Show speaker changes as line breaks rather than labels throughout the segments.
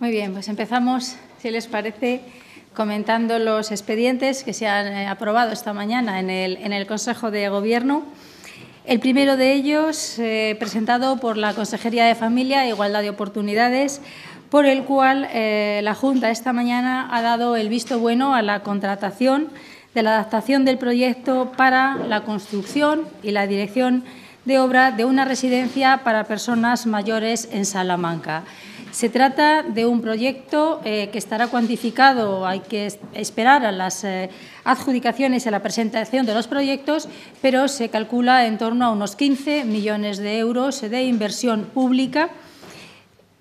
Muy bien, pues empezamos, si les parece, comentando los expedientes que se han eh, aprobado esta mañana en el, Consejo de Gobierno. El primero de ellos, eh, presentado por la Consejería de Familia e Igualdad de Oportunidades, por el cual eh, la Junta esta mañana ha dado el visto bueno a la contratación de la adaptación del proyecto para la construcción y la dirección de obra de una residencia para personas mayores en Salamanca. Se trata de un proyecto eh, que estará cuantificado, hay que esperar a las eh, adjudicaciones y a la presentación de los proyectos, pero se calcula en torno a unos 15 millones de euros de inversión pública.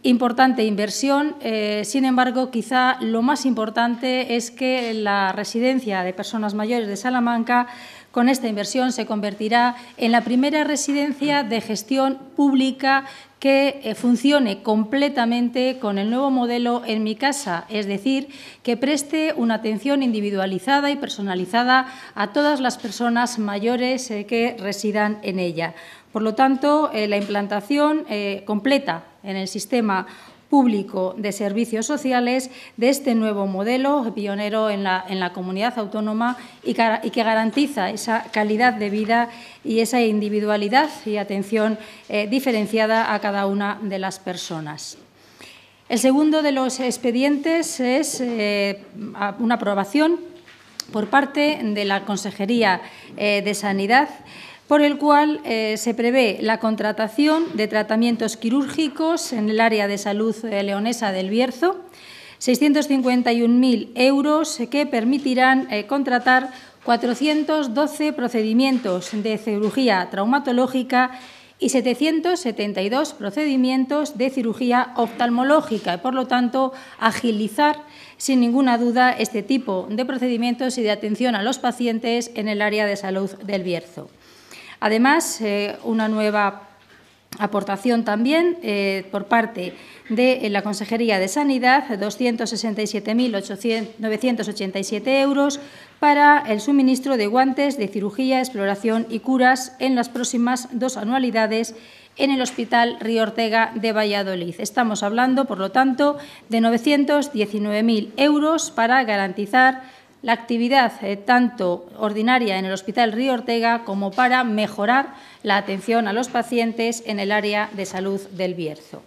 Importante inversión, eh, sin embargo, quizá lo más importante es que la residencia de personas mayores de Salamanca con esta inversión se convertirá en la primera residencia de gestión pública que eh, funcione completamente con el nuevo modelo en mi casa, es decir, que preste una atención individualizada y personalizada a todas las personas mayores eh, que residan en ella. Por lo tanto, eh, la implantación completa en el sistema público de servicios sociales de este nuevo modelo, pionero en la, comunidad autónoma y, que garantiza esa calidad de vida y esa individualidad y atención eh, diferenciada a cada una de las personas. El segundo de los expedientes es eh, una aprobación por parte de la Consejería eh, de Sanidad por el cual eh, se prevé la contratación de tratamientos quirúrgicos en el área de salud eh, leonesa del Bierzo, 651.000 euros que permitirán eh, contratar 412 procedimientos de cirugía traumatológica y 772 procedimientos de cirugía oftalmológica y, por lo tanto, agilizar sin ninguna duda este tipo de procedimientos y de atención a los pacientes en el área de salud del Bierzo. Además, eh, una nueva aportación también eh, por parte de eh, la Consejería de Sanidad, 267.987 euros para el suministro de guantes de cirugía, exploración y curas en las próximas dos anualidades en el Hospital Río Ortega de Valladolid. Estamos hablando, por lo tanto, de 919.000 euros para garantizar la actividad eh, tanto ordinaria en el Hospital Río Ortega como para mejorar la atención a los pacientes en el área de salud del Bierzo.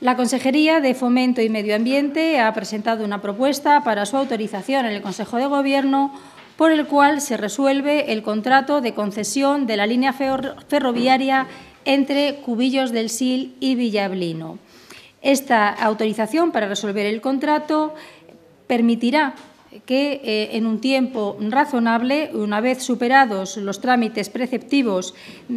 La Consejería de Fomento y Medio Ambiente ha presentado una propuesta para su autorización en el Consejo de Gobierno por el cual se resuelve el contrato de concesión de la línea ferroviaria entre Cubillos del Sil y Villablino. Esta autorización para resolver el contrato permitirá que eh, en un tiempo razonable, una vez superados los trámites preceptivos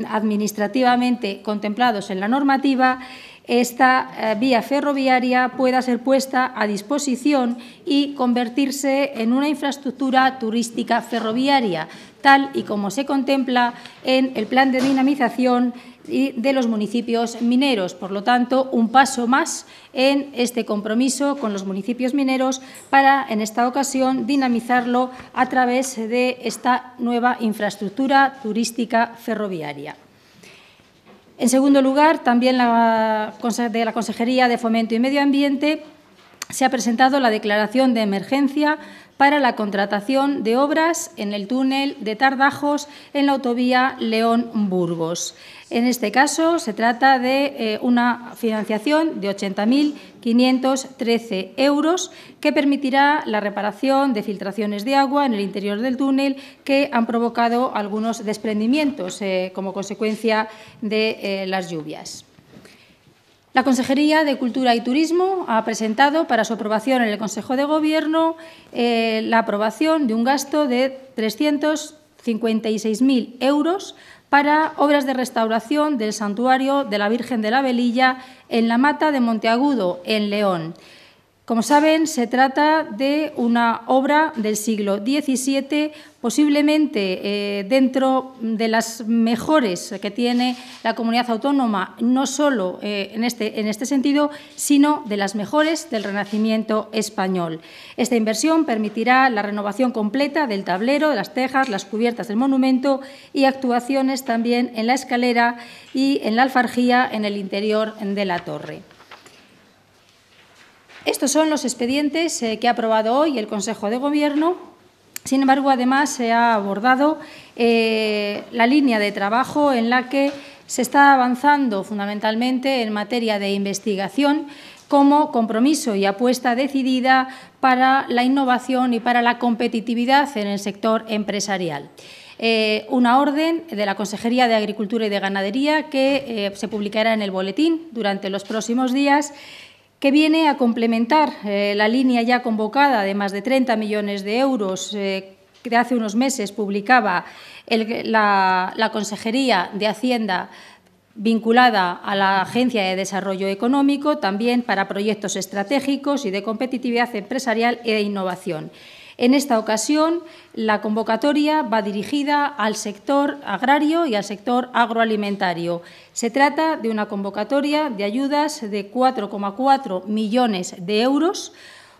administrativamente contemplados en la normativa, esta eh, vía ferroviaria pueda ser puesta a disposición y convertirse en una infraestructura turística ferroviaria, tal y como se contempla en el Plan de Dinamización y de los municipios mineros. Por lo tanto, un paso más en este compromiso con los municipios mineros para, en esta ocasión, dinamizarlo a través de esta nueva infraestructura turística ferroviaria. En segundo lugar, también de la Consejería de Fomento y Medio Ambiente se ha presentado la declaración de emergencia para la contratación de obras en el túnel de Tardajos en la autovía León-Burgos. En este caso, se trata de eh, una financiación de 80.513 euros que permitirá la reparación de filtraciones de agua en el interior del túnel que han provocado algunos desprendimientos eh, como consecuencia de eh, las lluvias. La Consejería de Cultura y Turismo ha presentado para su aprobación en el Consejo de Gobierno eh, la aprobación de un gasto de 356.000 euros para obras de restauración del santuario de la Virgen de la Velilla en la Mata de Monteagudo, en León. Como saben, se trata de una obra del siglo XVII, posiblemente eh, dentro de las mejores que tiene la comunidad autónoma, no solo eh, en, este, en este sentido, sino de las mejores del Renacimiento español. Esta inversión permitirá la renovación completa del tablero, de las tejas, las cubiertas del monumento y actuaciones también en la escalera y en la alfarjía en el interior de la torre. Estos son los expedientes eh, que ha aprobado hoy el Consejo de Gobierno. Sin embargo, además se ha abordado eh, la línea de trabajo en la que se está avanzando fundamentalmente en materia de investigación como compromiso y apuesta decidida para la innovación y para la competitividad en el sector empresarial. Eh, una orden de la Consejería de Agricultura y de Ganadería que se publicará en el boletín durante los próximos días que viene a complementar eh, la línea ya convocada de más de 30 millones de euros eh, que hace unos meses publicaba la, la Consejería de Hacienda vinculada a la Agencia de Desarrollo Económico, también para proyectos estratégicos y de competitividad empresarial e innovación. En esta ocasión, la convocatoria va dirigida al sector agrario y al sector agroalimentario. Se trata de una convocatoria de ayudas de 4,4 millones de euros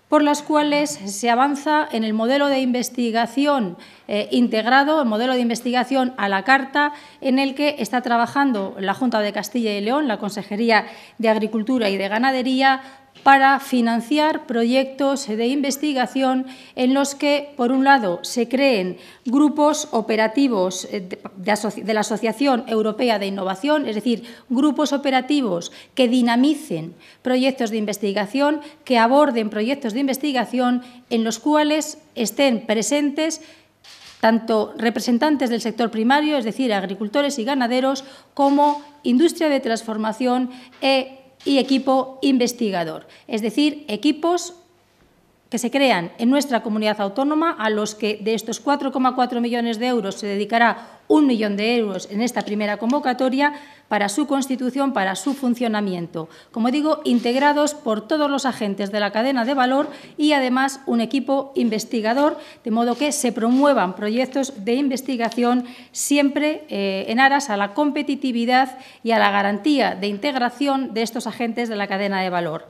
por las cuales se avanza en el modelo de investigación eh, integrado, el modelo de investigación a la carta, en el que está trabajando la Junta de Castilla y León, la Consejería de Agricultura y de Ganadería, para financiar proyectos de investigación en los que, por un lado, se creen grupos operativos eh, de la Asociación Europea de Innovación, es decir, grupos operativos que dinamicen proyectos de investigación, que aborden proyectos de investigación en los cuales estén presentes tanto representantes del sector primario, es decir, agricultores y ganaderos, como industria de transformación e y equipo investigador, es decir, equipos que se crean en nuestra comunidad autónoma, a los que de estos 4,4 millones de euros se dedicará un millón de euros en esta primera convocatoria para su constitución, para su funcionamiento. Como digo, integrados por todos los agentes de la cadena de valor y además un equipo investigador, de modo que se promuevan proyectos de investigación siempre eh, en aras a la competitividad y a la garantía de integración de estos agentes de la cadena de valor.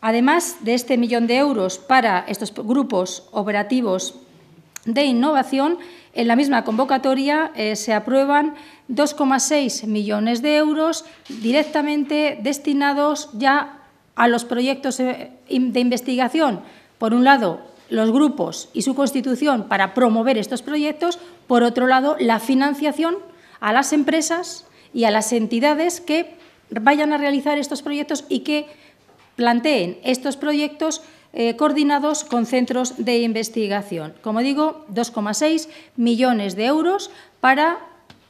Además de este millón de euros para estos grupos operativos de innovación, en la misma convocatoria eh, se aprueban 2,6 millones de euros directamente destinados ya a los proyectos eh, de investigación. Por un lado, los grupos y su constitución para promover estos proyectos. Por otro lado, la financiación a las empresas y a las entidades que vayan a realizar estos proyectos y que planteen estos proyectos eh, coordinados con centros de investigación. Como digo, 2,6 millones de euros para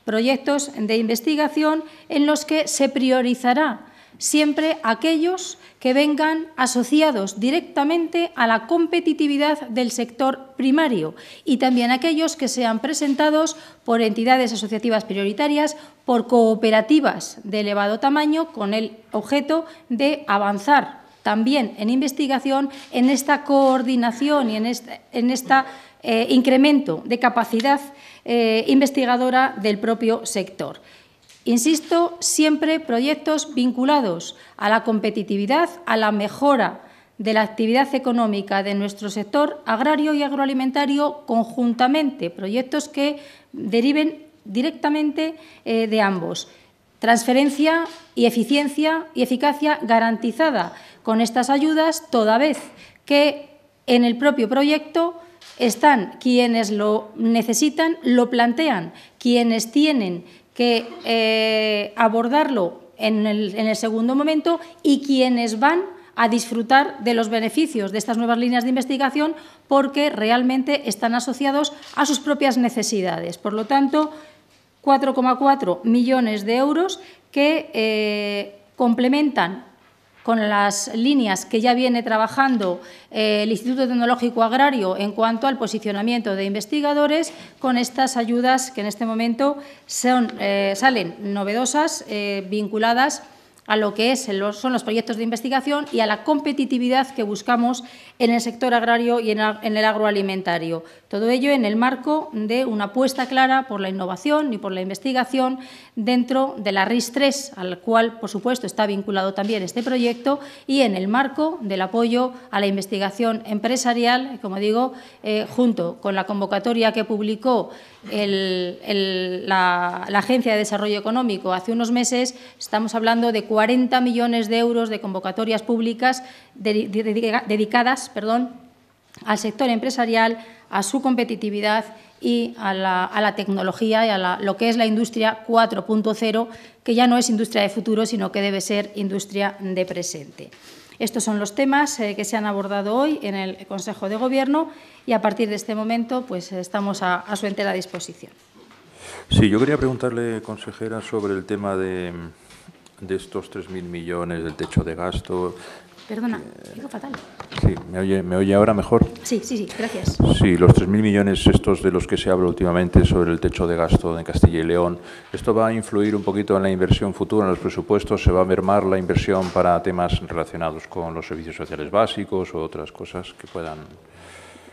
proyectos de investigación en los que se priorizará siempre aquellos que vengan asociados directamente a la competitividad del sector primario y también aquellos que sean presentados por entidades asociativas prioritarias, por cooperativas de elevado tamaño, con el objeto de avanzar también en investigación, en esta coordinación y en este esta, eh, incremento de capacidad eh, investigadora del propio sector. Insisto, siempre proyectos vinculados a la competitividad, a la mejora de la actividad económica de nuestro sector agrario y agroalimentario conjuntamente, proyectos que deriven directamente eh, de ambos. Transferencia y eficiencia y eficacia garantizada con estas ayudas, toda vez que en el propio proyecto están quienes lo necesitan, lo plantean, quienes tienen que eh, abordarlo en el, segundo momento y quienes van a disfrutar de los beneficios de estas nuevas líneas de investigación porque realmente están asociados a sus propias necesidades. Por lo tanto, 4,4 millones de euros que eh, complementan con las líneas que ya viene trabajando eh, el Instituto Tecnológico Agrario en cuanto al posicionamiento de investigadores, con estas ayudas que en este momento son, eh, salen novedosas, eh, vinculadas a lo que es, son los proyectos de investigación y a la competitividad que buscamos en el sector agrario y en el agroalimentario. Todo ello en el marco de una apuesta clara por la innovación y por la investigación dentro de la RIS-3, al cual, por supuesto, está vinculado también este proyecto, y en el marco del apoyo a la investigación empresarial, como digo, eh, junto con la convocatoria que publicó la, la Agencia de Desarrollo Económico hace unos meses, estamos hablando de 40 millones de euros de convocatorias públicas dedicadas perdón, al sector empresarial, a su competitividad y a la, tecnología y a lo que es la industria 4.0, que ya no es industria de futuro, sino que debe ser industria de presente. Estos son los temas eh, que se han abordado hoy en el Consejo de Gobierno y a partir de este momento pues, estamos a, su entera disposición.
Sí, yo quería preguntarle, consejera, sobre el tema de, de estos 3.000 millones, del techo de gasto,
Perdona, digo fatal.
Sí, ¿me oye, ¿me oye ahora mejor?
Sí, sí, sí, gracias.
Sí, los 3.000 millones estos de los que se habla últimamente sobre el techo de gasto en Castilla y León, ¿esto va a influir un poquito en la inversión futura, en los presupuestos? ¿Se va a mermar la inversión para temas relacionados con los servicios sociales básicos o otras cosas que puedan...?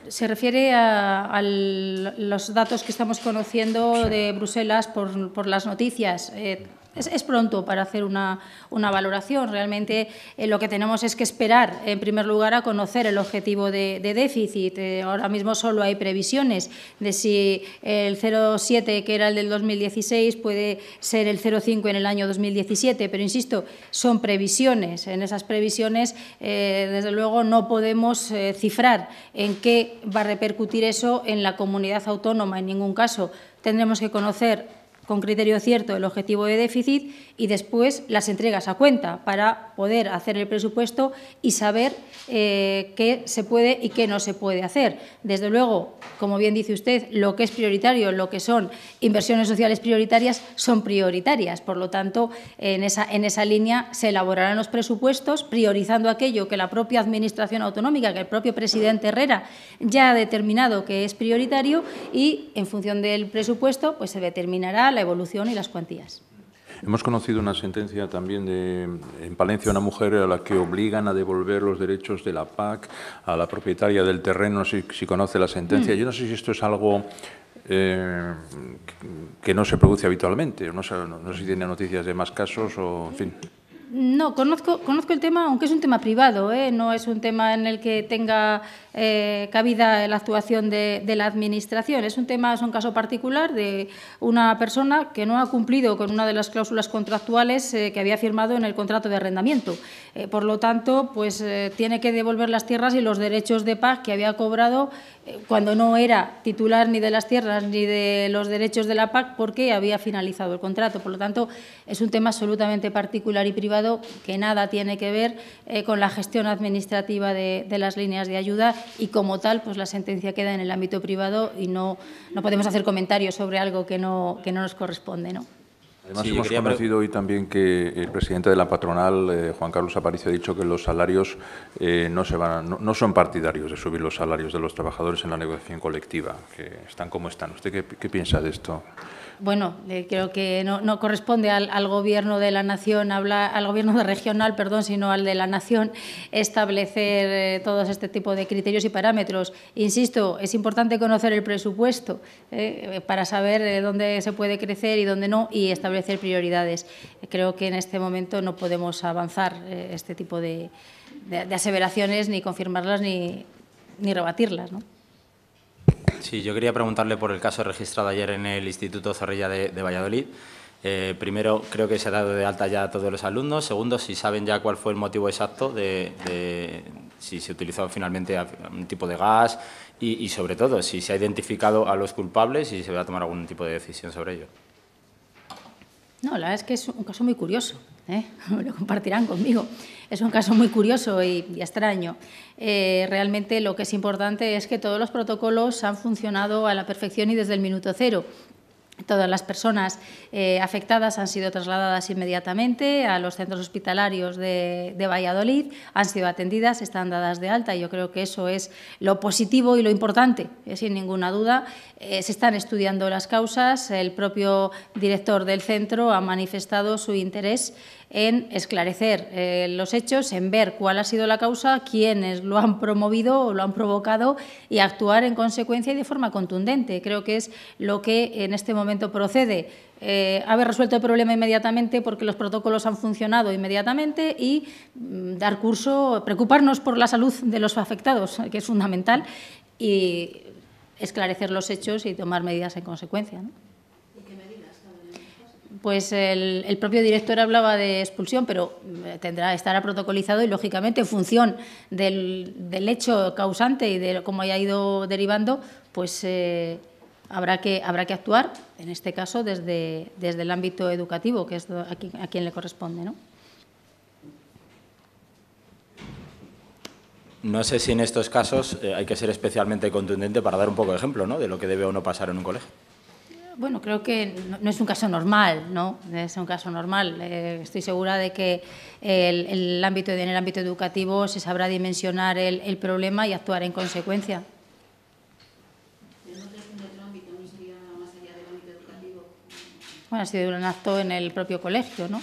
Se refiere a, los datos que estamos conociendo de Bruselas por, las noticias. Eh, es, pronto para hacer una, valoración. Realmente eh, lo que tenemos es que esperar, en primer lugar, a conocer el objetivo de, déficit. Eh, ahora mismo solo hay previsiones de si el 0,7, que era el del 2016, puede ser el 0,5 en el año 2017. Pero, insisto, son previsiones. En esas previsiones, eh, desde luego, no podemos cifrar en qué va a repercutir eso en la comunidad autónoma, en ningún caso. Tendremos que conocer con criterio cierto el objetivo de déficit y después las entregas a cuenta para poder hacer el presupuesto y saber eh, qué se puede y qué no se puede hacer. Desde luego, como bien dice usted, lo que es prioritario, lo que son inversiones sociales prioritarias, son prioritarias. Por lo tanto, en esa, en esa línea se elaborarán los presupuestos priorizando aquello que la propia Administración Autonómica, que el propio presidente Herrera ya ha determinado que es prioritario y en función del presupuesto pues se determinará la evolución y las cuantías.
Hemos conocido una sentencia también de, en Palencia, una mujer a la que obligan a devolver los derechos de la PAC a la propietaria del terreno, no si conoce la sentencia. Mm. Yo no sé si esto es algo eh, que no se produce habitualmente, no sé, no sé si tiene noticias de más casos o, en fin.
No, conozco, conozco el tema, aunque es un tema privado, ¿eh? no es un tema en el que tenga eh, cabida la actuación de, la Administración. Es un tema, es un caso particular de una persona que no ha cumplido con una de las cláusulas contractuales eh, que había firmado en el contrato de arrendamiento. por lo tanto, pues tiene que devolver las tierras y los derechos de paz que había cobrado cuando no era titular ni de las tierras ni de los derechos de la PAC porque había finalizado el contrato. Por lo tanto, es un tema absolutamente particular y privado que nada tiene que ver eh, con la gestión administrativa de, las líneas de ayuda y, como tal, pues la sentencia queda en el ámbito privado y no, no podemos hacer comentarios sobre algo que no, que no nos corresponde. ¿no?
Además, hemos conocido hoy también que el presidente de la patronal, eh, Juan Carlos Aparicio, ha dicho que los salarios eh, no, son partidarios de subir los salarios de los trabajadores en la negociación colectiva, que están como están. ¿Usted qué piensa de esto?
bueno, creo que no, corresponde al, gobierno de la nación, al gobierno regional, perdón, sino al de la nación, establecer eh, todos este tipo de criterios y parámetros. Insisto, es importante conocer el presupuesto eh, para saber eh, dónde se puede crecer y dónde no y establecer prioridades. Creo que en este momento no podemos avanzar este tipo de, aseveraciones, ni confirmarlas ni, ni rebatirlas. ¿no?
Sí, yo quería preguntarle por el caso registrado ayer en el Instituto Zorrilla de,
Valladolid. Eh, primero, creo que se ha dado de alta ya a todos los alumnos. Segundo, si saben ya cuál fue el motivo exacto de, si se utilizó finalmente un tipo de gas y, sobre todo, si se ha identificado a los culpables y si se va a tomar algún tipo de decisión sobre ello. No, la verdad es que es un caso muy curioso. ¿eh? Lo compartirán conmigo. Es un caso muy curioso y, extraño. Eh, realmente lo que es importante es que todos los protocolos han funcionado a la perfección y desde el minuto cero. Todas las personas eh, afectadas han sido trasladadas inmediatamente a los centros hospitalarios de, Valladolid, han sido atendidas, están dadas de alta y yo creo que eso es lo positivo y lo importante, eh, sin ninguna duda. Eh, se están estudiando las causas, el propio director del centro ha manifestado su interés en esclarecer los hechos, en ver cuál ha sido la causa, quiénes lo han promovido o lo han provocado y actuar en consecuencia y de forma contundente. Creo que es lo que en este momento momento procede eh, haber resuelto el problema inmediatamente porque los protocolos han funcionado inmediatamente y mm, dar curso, preocuparnos por la salud de los afectados, que es fundamental, y esclarecer los hechos y tomar medidas en consecuencia. Pues el, propio director hablaba de expulsión, pero mm, tendrá estará protocolizado y, lógicamente, en función del, hecho causante y de cómo haya ido derivando, pues eh, habrá que, habrá que actuar, en este caso, desde, el ámbito educativo, que es a quien, le corresponde. ¿no? No sé si en estos casos eh, hay que ser especialmente contundente para dar un poco de ejemplo ¿no? de lo que debe o no pasar en un colegio. Bueno, creo que no, es un caso normal, ¿no? Es un caso normal. Eh, estoy segura de que el, ámbito, en el ámbito educativo se sabrá dimensionar el problema y actuar en consecuencia. ha sido un acto en el propio colegio, ¿no?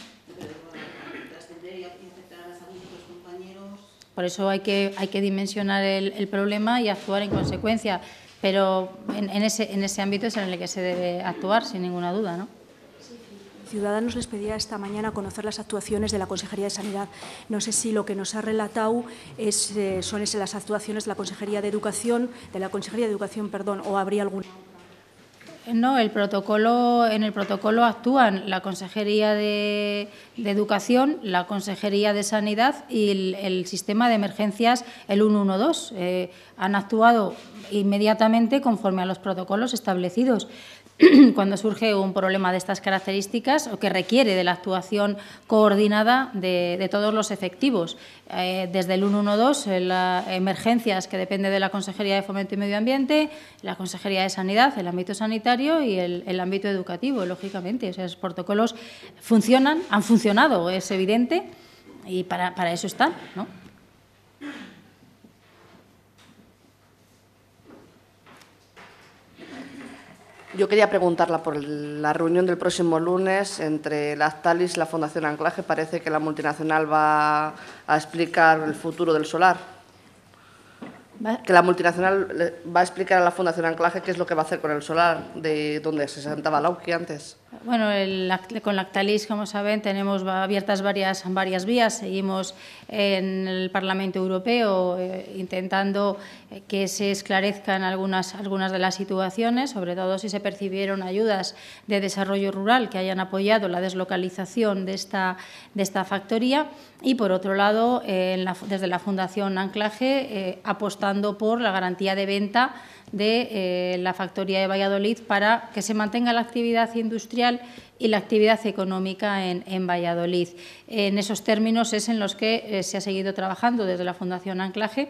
Por eso hay que, hay que dimensionar el, problema y actuar en consecuencia. Pero en, ese, en ese ámbito es en el que se debe actuar, sin ninguna duda, ¿no? Ciudadanos les pedía esta mañana conocer las actuaciones de la Consejería de Sanidad. No sé si lo que nos ha relatado es, eh, son esas las actuaciones de la Consejería de Educación, de la Consejería de Educación, perdón, o habría alguna. No, el protocolo, en el protocolo actúan la Consejería de, Educación, la Consejería de Sanidad y el, sistema de emergencias, el 112. Eh, han actuado inmediatamente conforme a los protocolos establecidos. cuando surge un problema de estas características o que requiere de la actuación coordinada de, todos los efectivos. Eh, desde el 112, eh, las emergencias que depende de la Consejería de Fomento y Medio Ambiente, la Consejería de Sanidad, el ámbito sanitario y el, ámbito educativo, lógicamente. esos protocolos funcionan, han funcionado, es evidente, y para, para eso están, ¿no? Yo quería preguntarla por la reunión del próximo lunes entre la Talis y la Fundación Anclaje. Parece que la multinacional va a explicar el futuro del solar. Que la multinacional va a explicar a la Fundación Anclaje qué es lo que va a hacer con el solar, de donde se sentaba Lauki antes. Bueno, con Lactalis, como saben, tenemos abiertas varias, varias vías. Seguimos en el Parlamento Europeo eh, intentando eh, que se esclarezcan algunas, algunas de las situaciones, sobre todo si se percibieron ayudas de desarrollo rural que hayan apoyado la deslocalización de esta, de esta factoría. Y, por otro lado, desde la Fundación Anclaje, eh, apostando por la garantía de venta de eh, la factoría de Valladolid para que se mantenga la actividad industrial y la actividad económica en, Valladolid. En esos términos es en los que eh, se ha seguido trabajando desde la Fundación Anclaje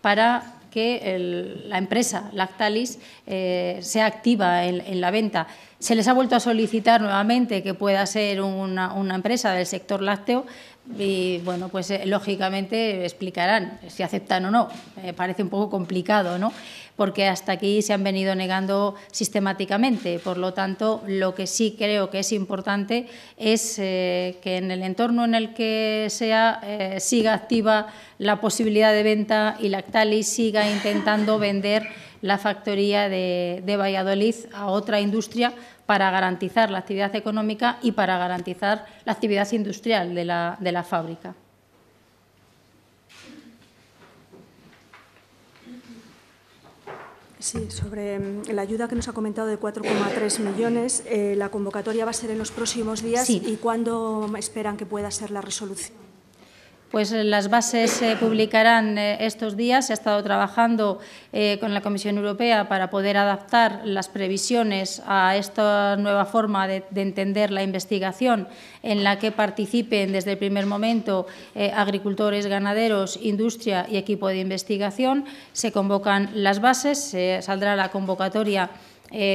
para que la empresa Lactalis eh, sea activa en, la venta. Se les ha vuelto a solicitar nuevamente que pueda ser una empresa del sector lácteo y bueno, pues eh, lógicamente explicarán si aceptan o no. me eh, parece un poco complicado, ¿no? Porque hasta aquí se han venido negando sistemáticamente. Por lo tanto, lo que sí creo que es importante es eh, que en el entorno en el que sea siga activa la posibilidad de venta y Lactalis siga intentando vender la factoría de Valladolid a otra industria para garantizar la actividad económica y para garantizar la actividad industrial de la, fábrica. Sí, sobre mm, la ayuda que nos ha comentado de 4,3 millones, eh, la convocatoria va a ser en los próximos días y cuándo esperan que pueda ser la resolución pues eh, las bases se publicarán eh, estos días. Se ha estado trabajando eh, con la Comisión Europea para poder adaptar las previsiones a esta nueva forma de, entender la investigación en la que participen desde el primer momento agricultores, ganaderos, industria y equipo de investigación. Se convocan las bases, se saldrá la convocatoria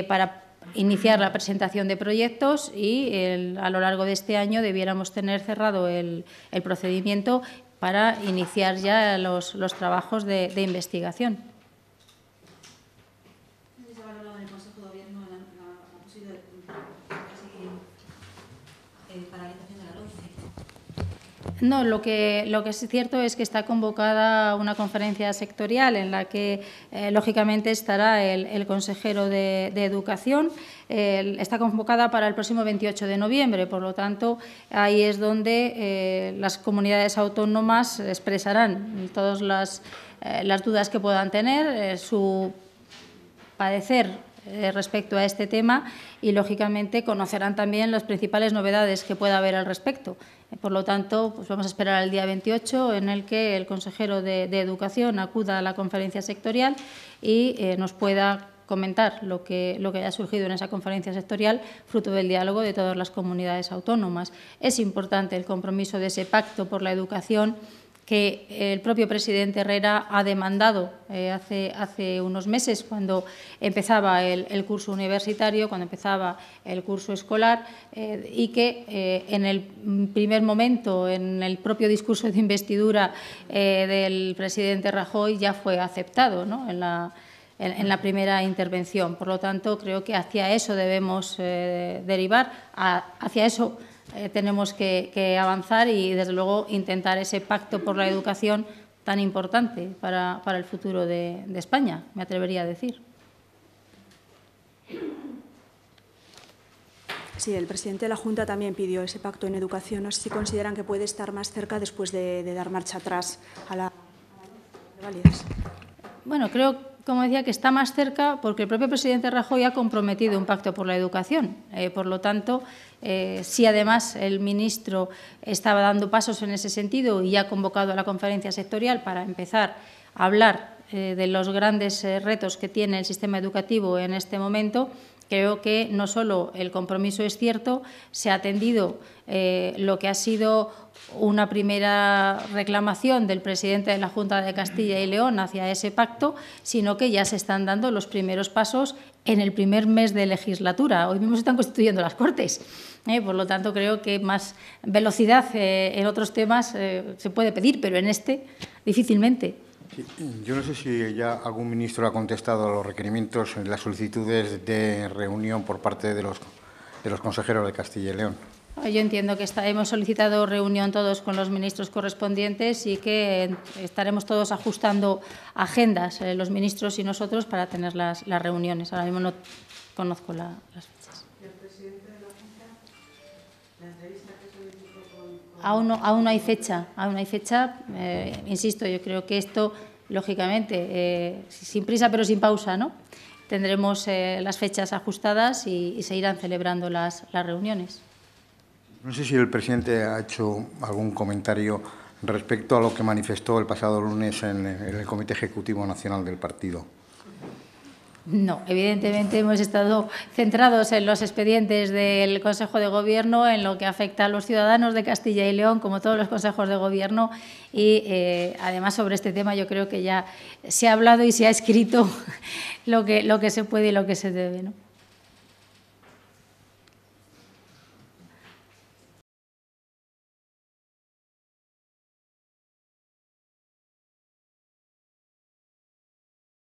para iniciar la presentación de proyectos y a lo largo de este año debiéramos tener cerrado el, procedimiento para iniciar ya los, trabajos de investigación. No, lo que, lo que es cierto es que está convocada una conferencia sectorial en la que, eh, lógicamente, estará el, el consejero de, de Educación. está convocada para el próximo 28 de noviembre, por lo tanto, ahí es donde eh, las comunidades autónomas expresarán todas las, eh, las dudas que puedan tener, su padecer eh, respecto a este tema y, lógicamente, conocerán también las principales novedades que pueda haber al respecto. Eh, por lo tanto, pues vamos a esperar al día 28 en el que el consejero de, Educación acuda a la conferencia sectorial y eh, nos pueda comentar lo que, lo que haya surgido en esa conferencia sectorial, fruto del diálogo de todas las comunidades autónomas. Es importante el compromiso de ese pacto por la educación que el propio presidente Herrera ha demandado eh, hace, hace, unos meses, cuando empezaba el, curso universitario, cuando empezaba el curso escolar, eh, y que eh, en el primer momento, en el propio discurso de investidura del presidente Rajoy, ya fue aceptado en, la, primera intervención. Por lo tanto, creo que hacia eso debemos derivar, hacia eso tenemos que, avanzar y, desde luego, intentar ese pacto por la educación tan importante para, el futuro de, España, me atrevería a decir. Sí, el presidente de la Junta también pidió ese pacto en educación. No si consideran que puede estar más cerca después de, dar marcha atrás a la... Bueno, creo como decía, que está más cerca porque el propio presidente Rajoy ha comprometido un pacto por la educación. Eh, por lo tanto, eh, si además el ministro estaba dando pasos en ese sentido y ha convocado a la conferencia sectorial para empezar a hablar eh, de los grandes retos que tiene el sistema educativo en este momento, Creo que no solo el compromiso es cierto, se ha atendido eh, lo que ha sido una primera reclamación del presidente de la Junta de Castilla y León hacia ese pacto, sino que ya se están dando los primeros pasos en el primer mes de legislatura. Hoy mismo se están constituyendo las Cortes. Eh, por lo tanto, creo que más velocidad eh, en otros temas se puede pedir, pero en este difícilmente
yo no sé si ya algún ministro ha contestado a los requerimientos, en las solicitudes de reunión por parte de los, de los consejeros de Castilla y León.
Ah, yo entiendo que está, hemos solicitado reunión todos con los ministros correspondientes y que estaremos todos ajustando agendas, eh, los ministros y nosotros, para tener las, las, reuniones. Ahora mismo no conozco las Aún no, aún no hay fecha, aún hay fecha. Eh, insisto, yo creo que esto, lógicamente, eh, sin prisa pero sin pausa, ¿no? Tendremos eh, las fechas ajustadas y, se irán celebrando las reuniones.
No sé si el presidente ha hecho algún comentario respecto a lo que manifestó el pasado lunes en el Comité Ejecutivo Nacional del partido.
No, evidentemente hemos estado centrados en los expedientes del Consejo de Gobierno, en lo que afecta a los ciudadanos de Castilla y León, como todos los consejos de Gobierno, y eh, además sobre este tema yo creo que ya se ha hablado y se ha escrito lo que, lo que se puede y lo que se debe.